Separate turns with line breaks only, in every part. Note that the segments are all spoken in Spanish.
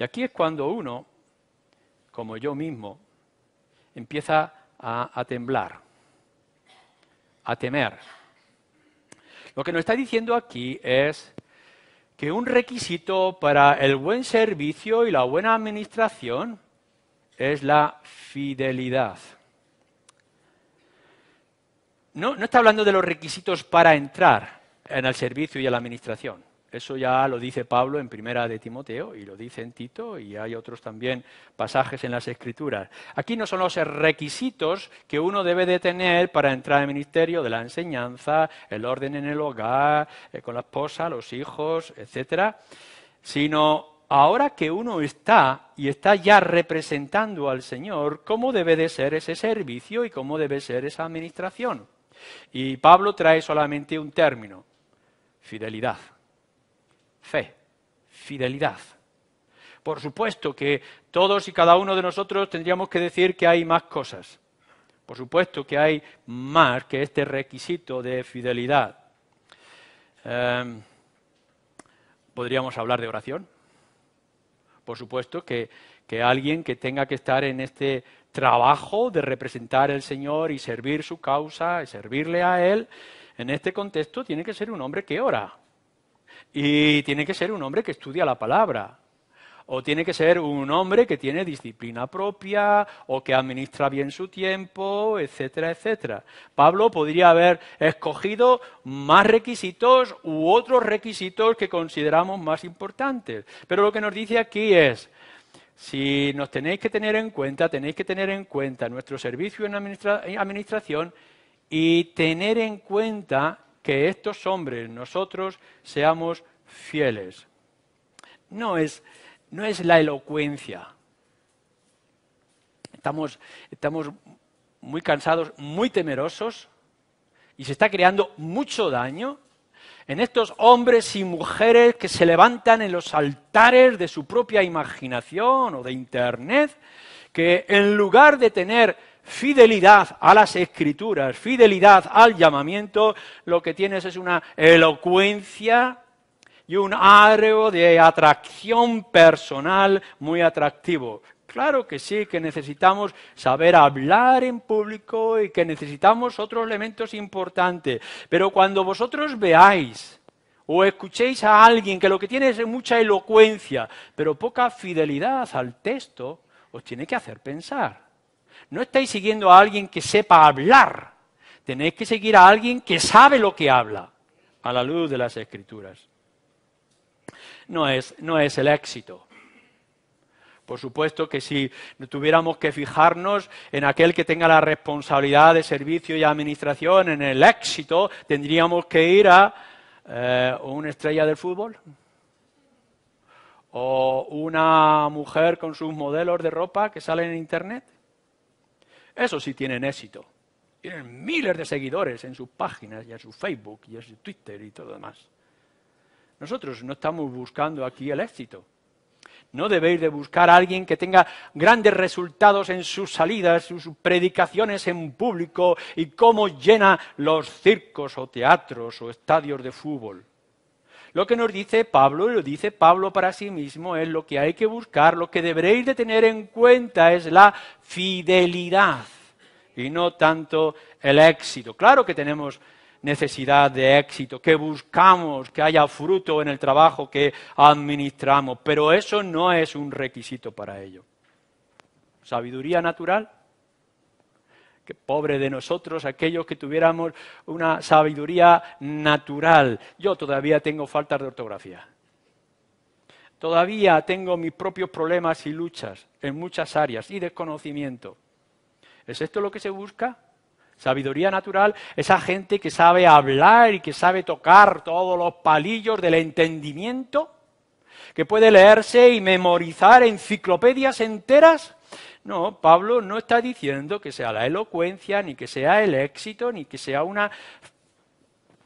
Y aquí es cuando uno, como yo mismo, empieza a, temblar, a temer. Lo que nos está diciendo aquí es que un requisito para el buen servicio y la buena administración es la fidelidad. No, no, está hablando de los requisitos para entrar en el servicio y en la administración. Eso ya lo dice Pablo en Primera de Timoteo y lo dice en Tito y hay otros también pasajes en las Escrituras. Aquí no son los requisitos que uno debe de tener para entrar al ministerio de la enseñanza, el orden en el hogar, eh, con la esposa, los hijos, etcétera, sino ahora que uno está y está ya representando al Señor, cómo debe de ser ese servicio y cómo debe ser esa administración. Y Pablo trae solamente un término, fidelidad fe, fidelidad. Por supuesto que todos y cada uno de nosotros tendríamos que decir que hay más cosas. Por supuesto que hay más que este requisito de fidelidad. Em, podríamos hablar de oración. Por supuesto que, que alguien que tenga que estar en este trabajo de representar al Señor y servir su causa y servirle a Él, en este contexto tiene que ser un hombre que ora. Y tiene que ser un hombre que estudia la palabra. O tiene que ser un hombre que tiene disciplina propia, o que administra bien su tiempo, etcétera, etcétera. Pablo podría haber escogido más requisitos u otros requisitos que consideramos más importantes. Pero lo que nos dice aquí es, si nos tenéis que tener en cuenta, tenéis que tener en cuenta nuestro servicio en administración y tener en cuenta que estos hombres, nosotros, seamos fieles. No es, no es la elocuencia. Estamos, estamos muy cansados, muy temerosos, y se está creando mucho daño en estos hombres y mujeres que se levantan en los altares de su propia imaginación o de Internet, que en lugar de tener fidelidad a las escrituras, fidelidad al llamamiento, lo que tienes es una elocuencia y un áreo de atracción personal muy atractivo. Claro que sí, que necesitamos saber hablar en público y que necesitamos otros elementos importantes. Pero cuando vosotros veáis o escuchéis a alguien que lo que tiene es mucha elocuencia, pero poca fidelidad al texto, os tiene que hacer pensar. No estáis siguiendo a alguien que sepa hablar, tenéis que seguir a alguien que sabe lo que habla, a la luz de las escrituras. No es, el éxito. Por supuesto que si tuviéramos que fijarnos en aquel que tenga la responsabilidad de servicio y administración, en el éxito, tendríamos que ir a eh, una estrella del fútbol o una mujer con sus modelos de ropa que salen en Internet eso sí tienen éxito. Tienen miles de seguidores en sus páginas y en su Facebook y en su Twitter y todo lo demás. Nosotros no estamos buscando aquí el éxito. No debéis de buscar a alguien que tenga grandes resultados en sus salidas, sus predicaciones en público y cómo llena los circos o teatros o estadios de fútbol. Lo que nos dice Pablo, y lo dice Pablo para sí mismo, es lo que hay que buscar, lo que deberéis de tener en cuenta es la fidelidad y no tanto el éxito. Claro que tenemos necesidad de éxito, que buscamos que haya fruto en el trabajo que administramos, pero eso no es un requisito para ello. Sabiduría natural pobre de nosotros, aquellos que tuviéramos una sabiduría natural. Yo todavía tengo faltas de ortografía. Todavía tengo mis propios problemas y luchas en muchas áreas y desconocimiento. ¿Es esto lo que se busca? Sabiduría natural, esa gente que sabe hablar y que sabe tocar todos los palillos del entendimiento que puede leerse y memorizar enciclopedias enteras. No, Pablo no está diciendo que sea la elocuencia, ni que sea el éxito, ni que sea un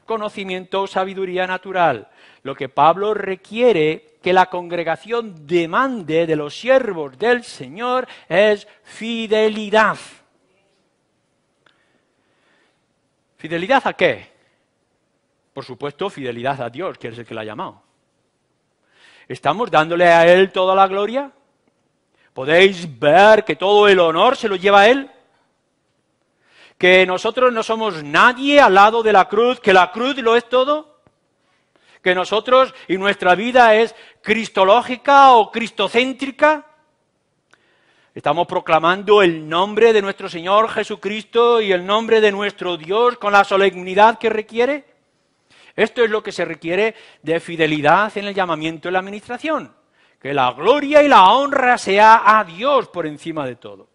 conocimiento o sabiduría natural. Lo que Pablo requiere que la congregación demande de los siervos del Señor es fidelidad. ¿Fidelidad a qué? Por supuesto, fidelidad a Dios, que es el que la ha llamado. ¿Estamos dándole a Él toda la gloria? ¿Podéis ver que todo el honor se lo lleva a Él? ¿Que nosotros no somos nadie al lado de la cruz? ¿Que la cruz lo es todo? ¿Que nosotros y nuestra vida es cristológica o cristocéntrica? Estamos proclamando el nombre de nuestro Señor Jesucristo y el nombre de nuestro Dios con la solemnidad que requiere. Esto es lo que se requiere de fidelidad en el llamamiento y la administración. Que la gloria y la honra sea a Dios por encima de todo.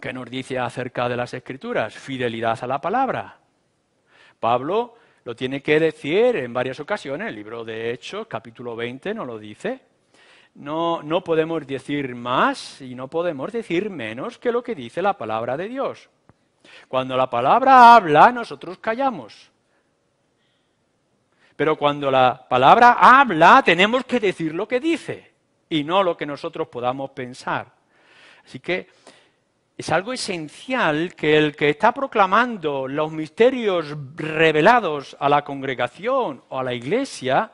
¿Qué nos dice acerca de las escrituras? Fidelidad a la palabra. Pablo lo tiene que decir en varias ocasiones. El libro de Hechos, capítulo 20, nos lo dice. No, no podemos decir más y no podemos decir menos que lo que dice la palabra de Dios. Cuando la palabra habla, nosotros callamos. Pero cuando la palabra habla, tenemos que decir lo que dice y no lo que nosotros podamos pensar. Así que es algo esencial que el que está proclamando los misterios revelados a la congregación o a la iglesia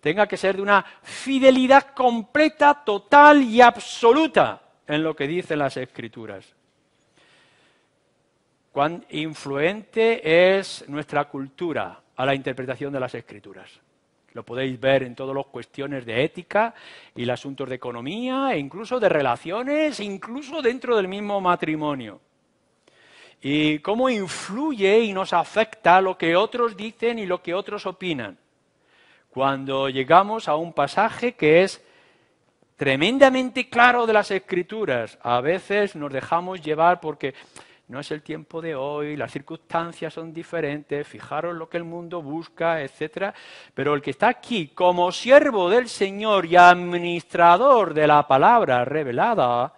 tenga que ser de una fidelidad completa, total y absoluta en lo que dicen las escrituras cuán influente es nuestra cultura a la interpretación de las escrituras. Lo podéis ver en todas las cuestiones de ética y los asuntos de economía, e incluso de relaciones, incluso dentro del mismo matrimonio. Y cómo influye y nos afecta lo que otros dicen y lo que otros opinan. Cuando llegamos a un pasaje que es tremendamente claro de las escrituras, a veces nos dejamos llevar porque no es el tiempo de hoy, las circunstancias son diferentes, fijaros lo que el mundo busca, etc. Pero el que está aquí como siervo del Señor y administrador de la palabra revelada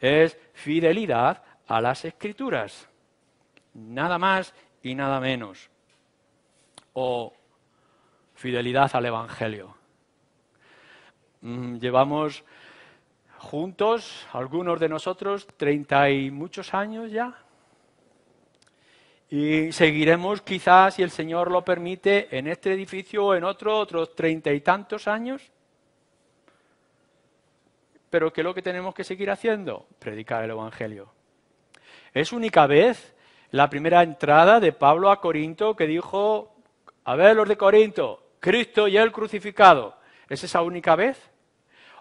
es fidelidad a las escrituras. Nada más y nada menos. O fidelidad al Evangelio. Mm, llevamos juntos, algunos de nosotros, treinta y muchos años ya. Y seguiremos quizás, si el Señor lo permite, en este edificio o en otro, otros treinta y tantos años. Pero ¿qué es lo que tenemos que seguir haciendo? Predicar el Evangelio. Es única vez la primera entrada de Pablo a Corinto que dijo, a ver los de Corinto, Cristo y el crucificado. ¿Es esa única vez?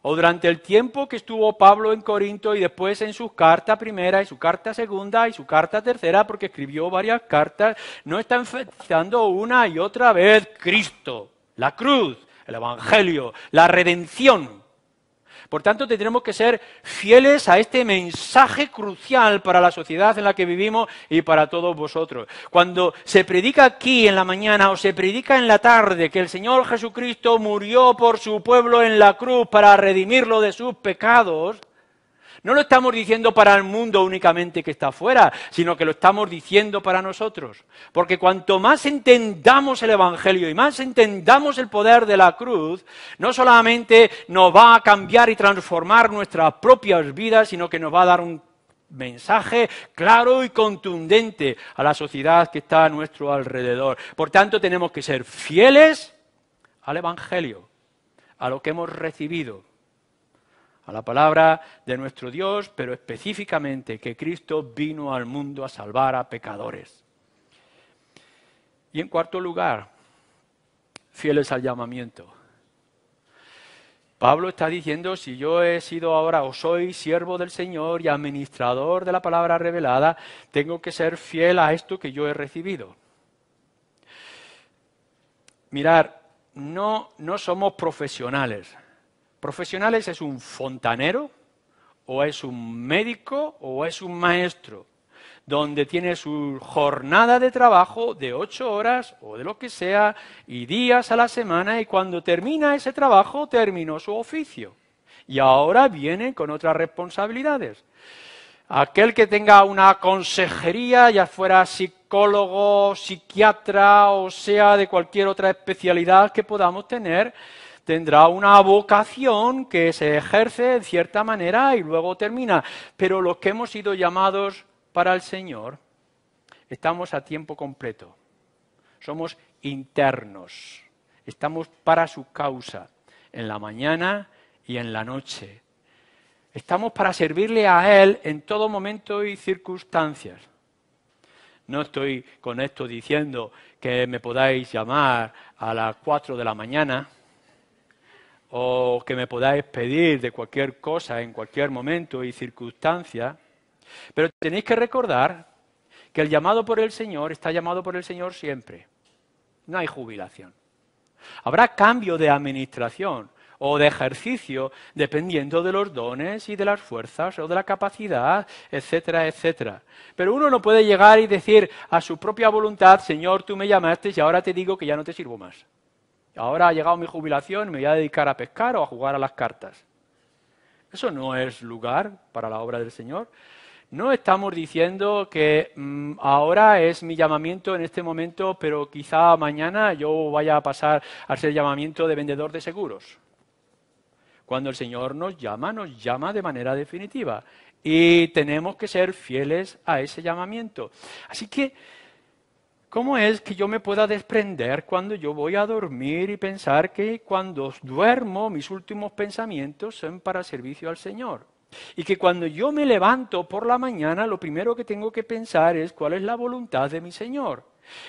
o durante el tiempo que estuvo Pablo en Corinto y después en su carta primera y su carta segunda y su carta tercera, porque escribió varias cartas, no está enfatizando una y otra vez Cristo, la cruz, el Evangelio, la redención. Por tanto, tendremos que ser fieles a este mensaje crucial para la sociedad en la que vivimos y para todos vosotros. Cuando se predica aquí en la mañana o se predica en la tarde que el Señor Jesucristo murió por su pueblo en la cruz para redimirlo de sus pecados, no lo estamos diciendo para el mundo únicamente que está afuera, sino que lo estamos diciendo para nosotros. Porque cuanto más entendamos el Evangelio y más entendamos el poder de la cruz, no solamente nos va a cambiar y transformar nuestras propias vidas, sino que nos va a dar un mensaje claro y contundente a la sociedad que está a nuestro alrededor. Por tanto, tenemos que ser fieles al Evangelio, a lo que hemos recibido la palabra de nuestro Dios, pero específicamente que Cristo vino al mundo a salvar a pecadores. Y en cuarto lugar, fieles al llamamiento. Pablo está diciendo, si yo he sido ahora o soy siervo del Señor y administrador de la palabra revelada, tengo que ser fiel a esto que yo he recibido. Mirar, no, no somos profesionales, Profesionales es un fontanero, o es un médico, o es un maestro, donde tiene su jornada de trabajo de ocho horas o de lo que sea, y días a la semana, y cuando termina ese trabajo, terminó su oficio. Y ahora viene con otras responsabilidades. Aquel que tenga una consejería, ya fuera psicólogo, psiquiatra o sea de cualquier otra especialidad que podamos tener, tendrá una vocación que se ejerce en cierta manera y luego termina. Pero los que hemos sido llamados para el Señor, estamos a tiempo completo. Somos internos. Estamos para su causa, en la mañana y en la noche. Estamos para servirle a Él en todo momento y circunstancias. No estoy con esto diciendo que me podáis llamar a las cuatro de la mañana o que me podáis pedir de cualquier cosa en cualquier momento y circunstancia, pero tenéis que recordar que el llamado por el Señor está llamado por el Señor siempre. No hay jubilación. Habrá cambio de administración o de ejercicio dependiendo de los dones y de las fuerzas o de la capacidad, etcétera, etcétera. Pero uno no puede llegar y decir a su propia voluntad, Señor, tú me llamaste y ahora te digo que ya no te sirvo más. Ahora ha llegado mi jubilación, me voy a dedicar a pescar o a jugar a las cartas. Eso no es lugar para la obra del Señor. No estamos diciendo que mm, ahora es mi llamamiento en este momento, pero quizá mañana yo vaya a pasar a ser llamamiento de vendedor de seguros. Cuando el Señor nos llama, nos llama de manera definitiva y tenemos que ser fieles a ese llamamiento. Así que ¿Cómo es que yo me pueda desprender cuando yo voy a dormir y pensar que cuando duermo mis últimos pensamientos son para servicio al Señor? Y que cuando yo me levanto por la mañana lo primero que tengo que pensar es cuál es la voluntad de mi Señor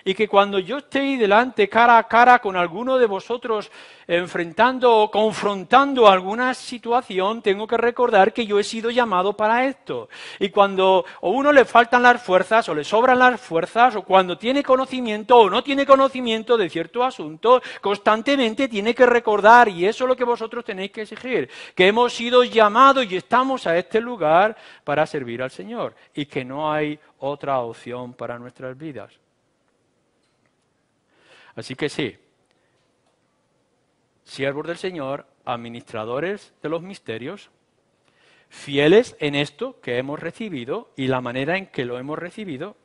y que cuando yo esté delante cara a cara con alguno de vosotros enfrentando o confrontando alguna situación, tengo que recordar que yo he sido llamado para esto. Y cuando a uno le faltan las fuerzas o le sobran las fuerzas o cuando tiene conocimiento o no tiene conocimiento de cierto asunto, constantemente tiene que recordar, y eso es lo que vosotros tenéis que exigir, que hemos sido llamados y estamos a este lugar para servir al Señor y que no hay otra opción para nuestras vidas. Así que sí, siervos del Señor, administradores de los misterios, fieles en esto que hemos recibido y la manera en que lo hemos recibido.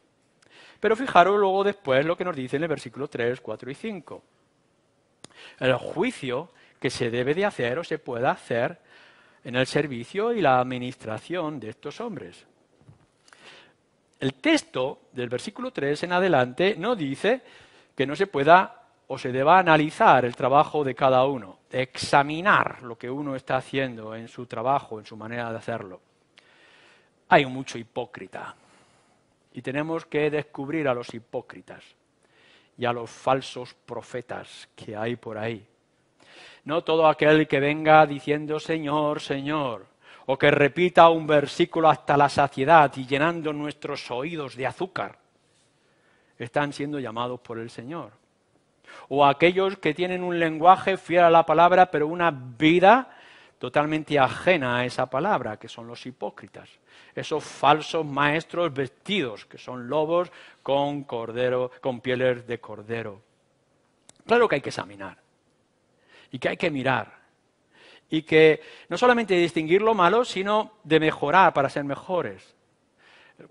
Pero fijaros luego después lo que nos dice en el versículo 3, 4 y 5. El juicio que se debe de hacer o se pueda hacer en el servicio y la administración de estos hombres. El texto del versículo 3 en adelante no dice que no se pueda o se deba analizar el trabajo de cada uno, examinar lo que uno está haciendo en su trabajo, en su manera de hacerlo. Hay mucho hipócrita y tenemos que descubrir a los hipócritas y a los falsos profetas que hay por ahí. No todo aquel que venga diciendo Señor, Señor, o que repita un versículo hasta la saciedad y llenando nuestros oídos de azúcar están siendo llamados por el Señor. O aquellos que tienen un lenguaje fiel a la palabra, pero una vida totalmente ajena a esa palabra, que son los hipócritas, esos falsos maestros vestidos, que son lobos con cordero, con pieles de cordero. Claro que hay que examinar y que hay que mirar y que no solamente distinguir lo malo, sino de mejorar para ser mejores.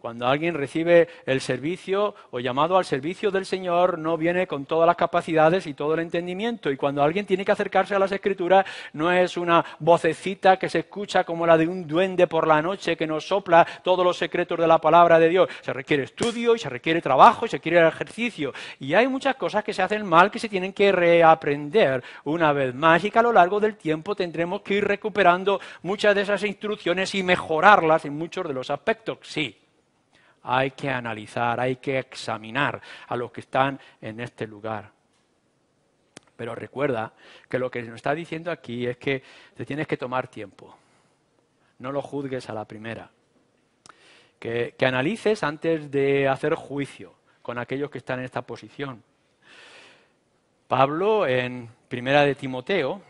Cuando alguien recibe el servicio o llamado al servicio del Señor, no viene con todas las capacidades y todo el entendimiento. Y cuando alguien tiene que acercarse a las escrituras, no es una vocecita que se escucha como la de un duende por la noche que nos sopla todos los secretos de la palabra de Dios. Se requiere estudio y se requiere trabajo y se requiere ejercicio. Y hay muchas cosas que se hacen mal que se tienen que reaprender una vez más y que a lo largo del tiempo tendremos que ir recuperando muchas de esas instrucciones y mejorarlas en muchos de los aspectos. Sí, hay que analizar, hay que examinar a los que están en este lugar. Pero recuerda que lo que nos está diciendo aquí es que te tienes que tomar tiempo. No lo juzgues a la primera. Que, analices antes de hacer juicio con aquellos que están en esta posición. Pablo en Primera de Timoteo,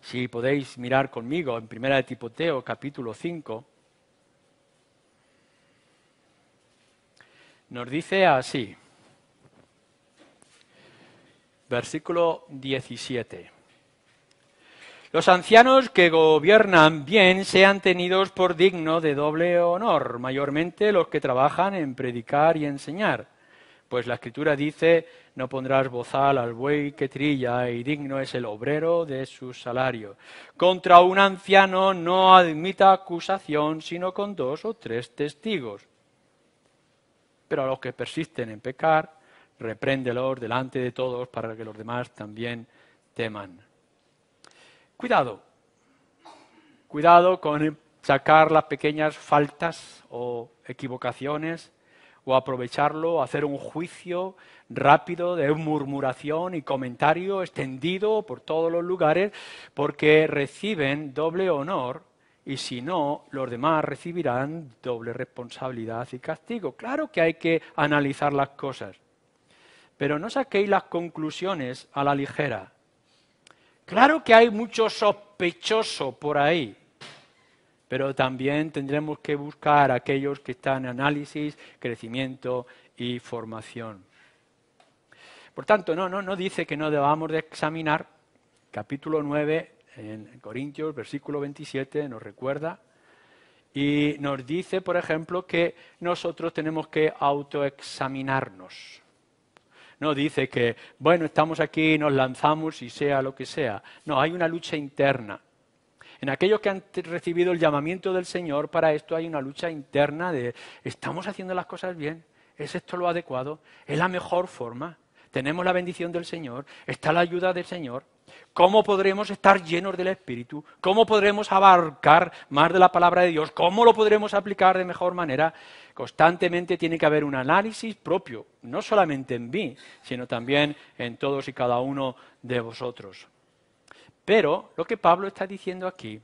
si podéis mirar conmigo en Primera de Timoteo capítulo 5, Nos dice así, versículo 17. Los ancianos que gobiernan bien sean tenidos por digno de doble honor, mayormente los que trabajan en predicar y enseñar. Pues la escritura dice, no pondrás bozal al buey que trilla, y digno es el obrero de su salario. Contra un anciano no admita acusación, sino con dos o tres testigos. Pero a los que persisten en pecar, repréndelos delante de todos para que los demás también teman. Cuidado, cuidado con sacar las pequeñas faltas o equivocaciones o aprovecharlo, hacer un juicio rápido de murmuración y comentario extendido por todos los lugares, porque reciben doble honor y si no, los demás recibirán doble responsabilidad y castigo. Claro que hay que analizar las cosas, pero no saquéis las conclusiones a la ligera. Claro que hay mucho sospechoso por ahí, pero también tendremos que buscar a aquellos que están en análisis, crecimiento y formación. Por tanto, no, no, no dice que no debamos de examinar, capítulo 9, en Corintios, versículo 27, nos recuerda y nos dice, por ejemplo, que nosotros tenemos que autoexaminarnos. No dice que, bueno, estamos aquí, nos lanzamos y sea lo que sea. No, hay una lucha interna. En aquellos que han recibido el llamamiento del Señor, para esto hay una lucha interna de, ¿estamos haciendo las cosas bien? ¿Es esto lo adecuado? ¿Es la mejor forma? ¿Tenemos la bendición del Señor? ¿Está la ayuda del Señor? ¿Cómo podremos estar llenos del Espíritu? ¿Cómo podremos abarcar más de la palabra de Dios? ¿Cómo lo podremos aplicar de mejor manera? Constantemente tiene que haber un análisis propio, no solamente en mí, sino también en todos y cada uno de vosotros. Pero lo que Pablo está diciendo aquí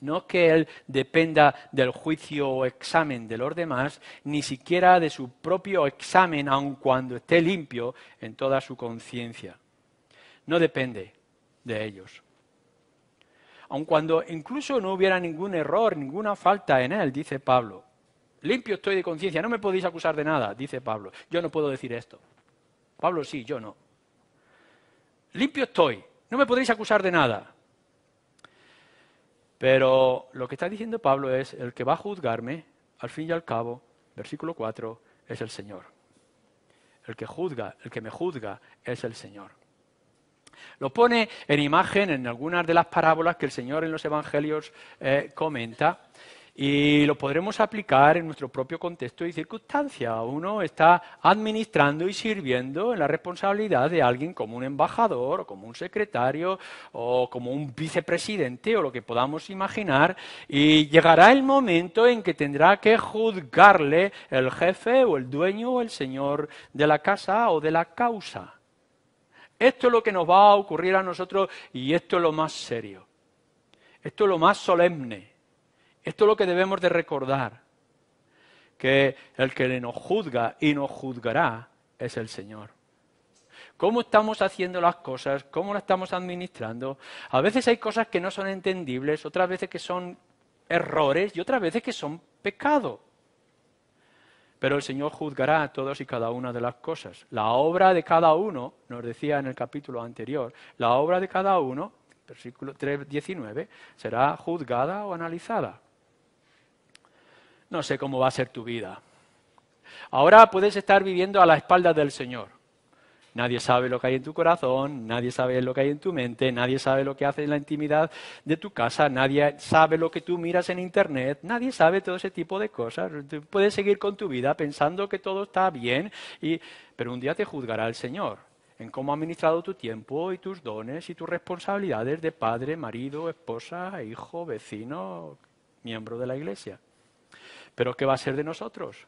no es que él dependa del juicio o examen de los demás, ni siquiera de su propio examen, aun cuando esté limpio en toda su conciencia no depende de ellos. Aun cuando incluso no hubiera ningún error, ninguna falta en él, dice Pablo. Limpio estoy de conciencia, no me podéis acusar de nada, dice Pablo. Yo no puedo decir esto. Pablo sí, yo no. Limpio estoy, no me podéis acusar de nada. Pero lo que está diciendo Pablo es, el que va a juzgarme, al fin y al cabo, versículo 4, es el Señor. El que juzga, el que me juzga, es el Señor. Lo pone en imagen en algunas de las parábolas que el Señor en los Evangelios eh, comenta y lo podremos aplicar en nuestro propio contexto y circunstancia. Uno está administrando y sirviendo en la responsabilidad de alguien como un embajador o como un secretario o como un vicepresidente o lo que podamos imaginar y llegará el momento en que tendrá que juzgarle el jefe o el dueño o el señor de la casa o de la causa. Esto es lo que nos va a ocurrir a nosotros y esto es lo más serio. Esto es lo más solemne. Esto es lo que debemos de recordar. Que el que nos juzga y nos juzgará es el Señor. ¿Cómo estamos haciendo las cosas? ¿Cómo las estamos administrando? A veces hay cosas que no son entendibles, otras veces que son errores y otras veces que son pecados pero el Señor juzgará a todos y cada una de las cosas. La obra de cada uno, nos decía en el capítulo anterior, la obra de cada uno, versículo 319 será juzgada o analizada. No sé cómo va a ser tu vida. Ahora puedes estar viviendo a la espalda del Señor. Nadie sabe lo que hay en tu corazón, nadie sabe lo que hay en tu mente, nadie sabe lo que hace en la intimidad de tu casa, nadie sabe lo que tú miras en Internet, nadie sabe todo ese tipo de cosas. puedes seguir con tu vida pensando que todo está bien, pero un día te juzgará el Señor en cómo ha administrado tu tiempo y tus dones y tus responsabilidades de padre, marido, esposa, hijo, vecino, miembro de la iglesia. Pero ¿qué va a ser de nosotros?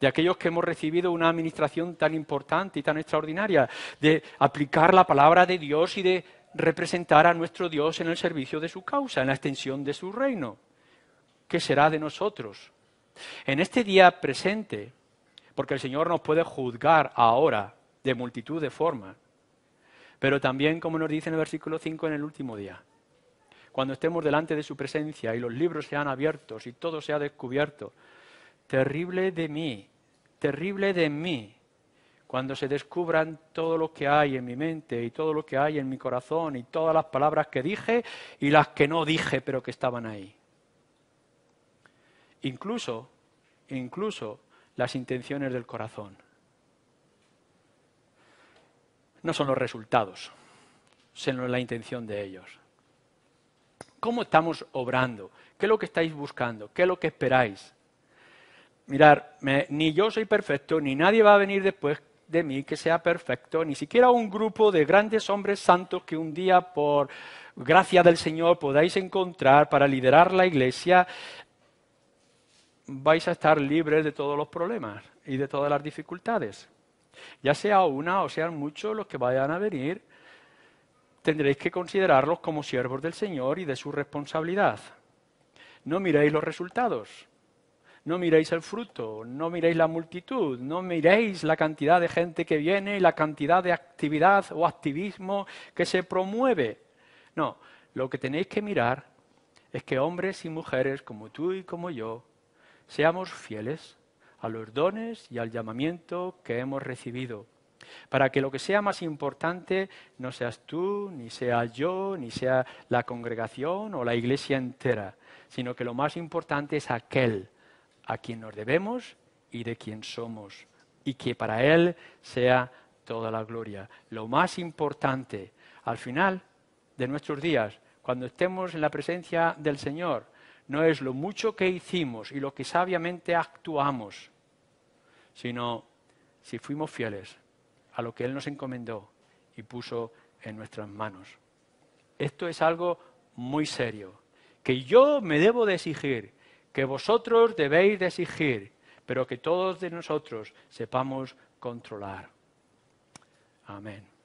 de aquellos que hemos recibido una administración tan importante y tan extraordinaria, de aplicar la palabra de Dios y de representar a nuestro Dios en el servicio de su causa, en la extensión de su reino. ¿Qué será de nosotros? En este día presente, porque el Señor nos puede juzgar ahora de multitud de formas, pero también, como nos dice en el versículo 5, en el último día, cuando estemos delante de su presencia y los libros sean abiertos y todo sea descubierto, terrible de mí, terrible de mí, cuando se descubran todo lo que hay en mi mente y todo lo que hay en mi corazón y todas las palabras que dije y las que no dije pero que estaban ahí. Incluso, incluso las intenciones del corazón. No son los resultados, sino la intención de ellos. ¿Cómo estamos obrando? ¿Qué es lo que estáis buscando? ¿Qué es lo que esperáis? mirar, ni yo soy perfecto, ni nadie va a venir después de mí que sea perfecto, ni siquiera un grupo de grandes hombres santos que un día por gracia del Señor podáis encontrar para liderar la iglesia, vais a estar libres de todos los problemas y de todas las dificultades. Ya sea una o sean muchos los que vayan a venir, tendréis que considerarlos como siervos del Señor y de su responsabilidad. No miréis los resultados, no miréis el fruto, no miréis la multitud, no miréis la cantidad de gente que viene y la cantidad de actividad o activismo que se promueve. No, lo que tenéis que mirar es que hombres y mujeres como tú y como yo seamos fieles a los dones y al llamamiento que hemos recibido, para que lo que sea más importante no seas tú, ni sea yo, ni sea la congregación o la iglesia entera, sino que lo más importante es aquel a quien nos debemos y de quien somos, y que para Él sea toda la gloria. Lo más importante, al final de nuestros días, cuando estemos en la presencia del Señor, no es lo mucho que hicimos y lo que sabiamente actuamos, sino si fuimos fieles a lo que Él nos encomendó y puso en nuestras manos. Esto es algo muy serio, que yo me debo de exigir que vosotros debéis exigir, pero que todos de nosotros sepamos controlar. Amén.